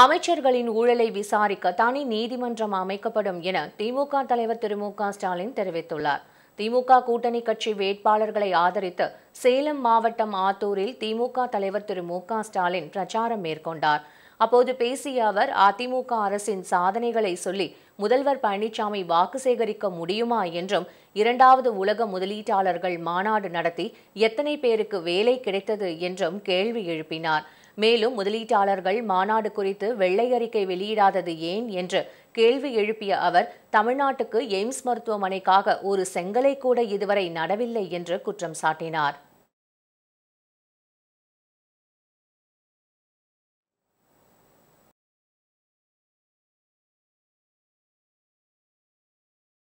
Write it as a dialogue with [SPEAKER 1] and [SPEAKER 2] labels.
[SPEAKER 1] அமைச்சர்களின் ஊழலை விசாரிக்க தனி நீதிமன்றம் அமைக்கப்படும் என திமுக தலைவர் திரு ஸ்டாலின் தெரிவித்துள்ளார் திமுக கூட்டணி கட்சி வேட்பாளர்களை ஆதரித்து சேலம் மாவட்டம் ஆத்தூரில் திமுக தலைவர் திரு மு ஸ்டாலின் பிரச்சாரம் மேற்கொண்டார் அப்போது பேசிய அவர் அதிமுக அரசின் சாதனைகளை சொல்லி முதல்வர் பழனிசாமி வாக்கு சேகரிக்க முடியுமா என்றும் இரண்டாவது உலக முதலீட்டாளர்கள் மாநாடு நடத்தி எத்தனை பேருக்கு வேலை கிடைத்தது என்றும் கேள்வி எழுப்பினார் மேலும் முதலீட்டாளர்கள் மாநாடு குறித்து வெள்ளை அறிக்கை வெளியிடாதது ஏன் என்று கேள்வி எழுப்பிய அவர் தமிழ்நாட்டுக்கு எய்ம்ஸ் மருத்துவமனைக்காக ஒரு செங்கலை கூட இதுவரை நடவில்லை என்று குற்றம் சாட்டினார்